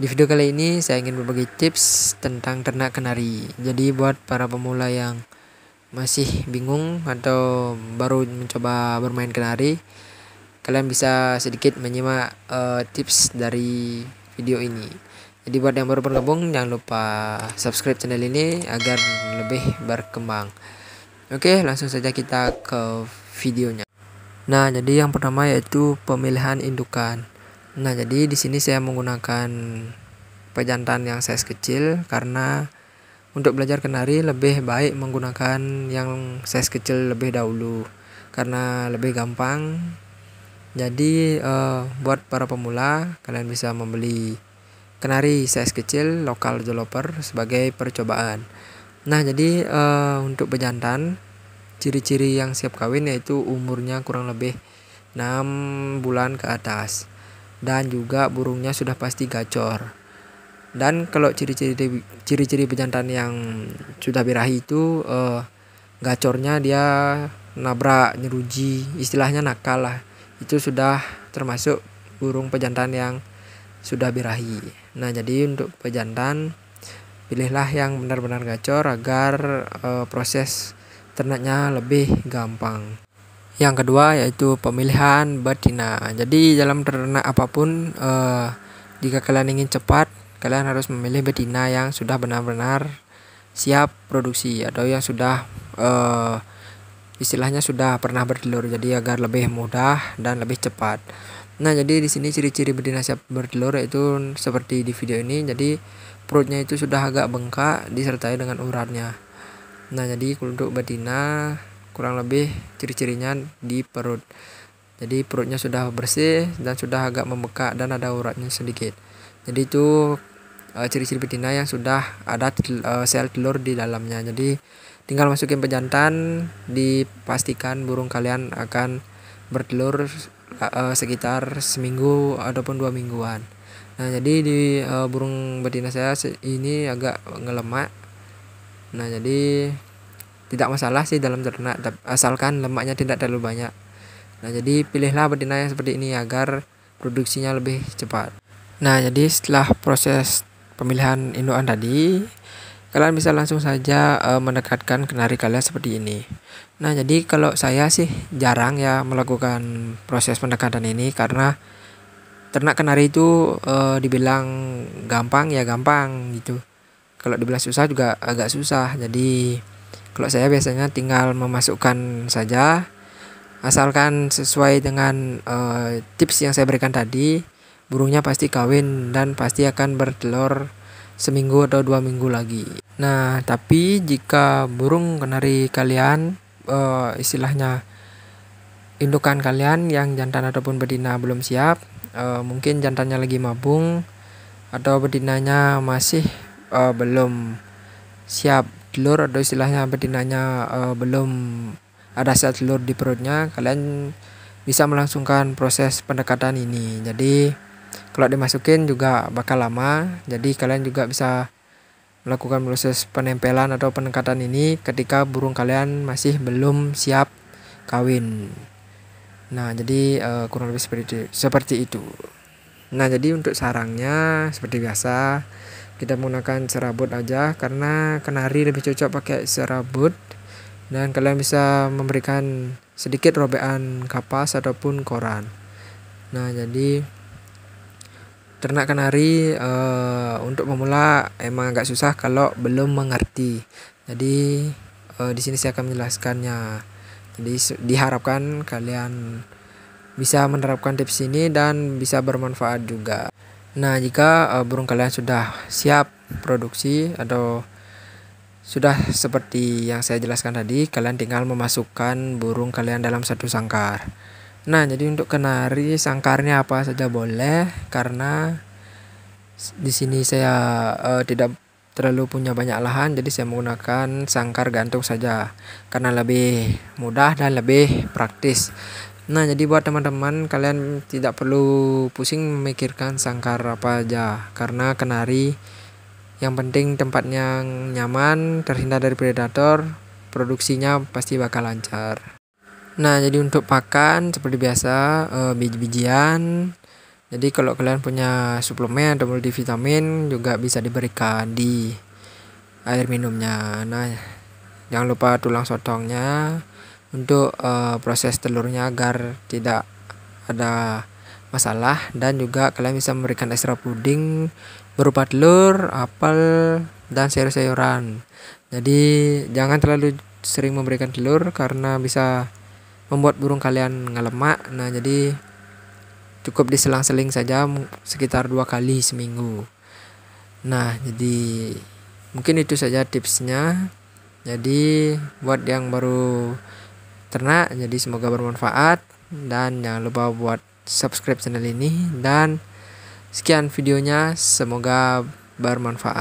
Di video kali ini saya ingin berbagi tips tentang ternak kenari. Jadi buat para pemula yang masih bingung atau baru mencoba bermain kenari, kalian bisa sedikit menyimak uh, tips dari video ini. Jadi buat yang baru bergabung jangan lupa subscribe channel ini agar lebih berkembang. Oke, langsung saja kita ke videonya. Nah, jadi yang pertama yaitu pemilihan indukan. Nah, jadi di sini saya menggunakan pejantan yang size kecil karena untuk belajar kenari lebih baik menggunakan yang size kecil lebih dahulu karena lebih gampang. Jadi uh, buat para pemula kalian bisa membeli kenari size kecil lokal developer sebagai percobaan. Nah, jadi uh, untuk pejantan ciri-ciri yang siap kawin yaitu umurnya kurang lebih 6 bulan ke atas dan juga burungnya sudah pasti gacor. Dan kalau ciri-ciri ciri-ciri pejantan yang sudah birahi itu eh, gacornya dia nabrak, nyeruji, istilahnya nakal lah. Itu sudah termasuk burung pejantan yang sudah birahi. Nah, jadi untuk pejantan pilihlah yang benar-benar gacor agar eh, proses ternaknya lebih gampang. Yang kedua yaitu pemilihan betina. Jadi dalam ternak apapun eh, jika kalian ingin cepat, kalian harus memilih betina yang sudah benar-benar siap produksi atau yang sudah eh, istilahnya sudah pernah bertelur jadi agar lebih mudah dan lebih cepat. Nah, jadi di sini ciri-ciri betina siap bertelur yaitu seperti di video ini. Jadi perutnya itu sudah agak bengkak disertai dengan uratnya. Nah, jadi untuk betina kurang lebih ciri-cirinya di perut jadi perutnya sudah bersih dan sudah agak membekak dan ada uratnya sedikit jadi itu eh, ciri-ciri uh, betina yang sudah ada uh, sel telur di dalamnya jadi tinggal masukin pejantan dipastikan burung kalian akan bertelur uh, sekitar seminggu ataupun dua mingguan nah jadi di burung betina saya ini agak ngelemak nah jadi tidak masalah sih dalam ternak asalkan lemaknya tidak terlalu banyak nah jadi pilihlah betina yang seperti ini agar produksinya lebih cepat nah jadi setelah proses pemilihan induan tadi kalian bisa langsung saja e, mendekatkan kenari kalian seperti ini nah jadi kalau saya sih jarang ya melakukan proses pendekatan ini karena ternak kenari itu e, dibilang gampang ya gampang gitu kalau dibilang susah juga agak susah jadi kalau saya biasanya tinggal memasukkan saja asalkan sesuai dengan uh, tips yang saya berikan tadi burungnya pasti kawin dan pasti akan bertelur seminggu atau dua minggu lagi nah tapi jika burung kenari kalian uh, istilahnya indukan kalian yang jantan ataupun betina belum siap uh, mungkin jantannya lagi mabung atau betinanya masih uh, belum siap telur atau istilahnya betinanya uh, eh, belum ada sel telur di perutnya kalian bisa melangsungkan proses pendekatan ini jadi kalau dimasukin juga bakal lama jadi kalian juga bisa melakukan proses penempelan atau pendekatan ini ketika burung kalian masih belum siap kawin nah jadi uh, kurang lebih seperti itu nah jadi untuk sarangnya seperti biasa kita menggunakan serabut aja karena kenari lebih cocok pakai serabut dan kalian bisa memberikan sedikit robekan kapas ataupun koran nah jadi ternak kenari e, untuk pemula emang agak susah kalau belum mengerti jadi e, di sini saya akan menjelaskannya jadi diharapkan kalian bisa menerapkan tips ini dan bisa bermanfaat juga Nah, jika uh, burung kalian sudah siap produksi atau sudah seperti yang saya jelaskan tadi, kalian tinggal memasukkan burung kalian dalam satu sangkar. Nah, jadi untuk kenari sangkarnya apa saja boleh karena di sini saya uh, tidak terlalu punya banyak lahan jadi saya menggunakan sangkar gantung saja karena lebih mudah dan lebih praktis Nah, jadi buat teman-teman, kalian tidak perlu pusing memikirkan sangkar apa aja, karena kenari yang penting tempatnya nyaman, terhindar dari predator, produksinya pasti bakal lancar. Nah, jadi untuk pakan seperti biasa, uh, biji-bijian. Jadi kalau kalian punya suplemen atau multivitamin juga bisa diberikan di air minumnya. Nah, jangan lupa tulang sotongnya untuk uh, proses telurnya agar tidak ada masalah dan juga kalian bisa memberikan extra puding berupa telur, apel, dan sayur-sayuran. Jadi jangan terlalu sering memberikan telur karena bisa membuat burung kalian ngelemak. Nah, jadi cukup diselang-seling saja sekitar dua kali seminggu. Nah, jadi mungkin itu saja tipsnya. Jadi buat yang baru ternak jadi semoga bermanfaat dan jangan lupa buat subscribe channel ini dan sekian videonya semoga bermanfaat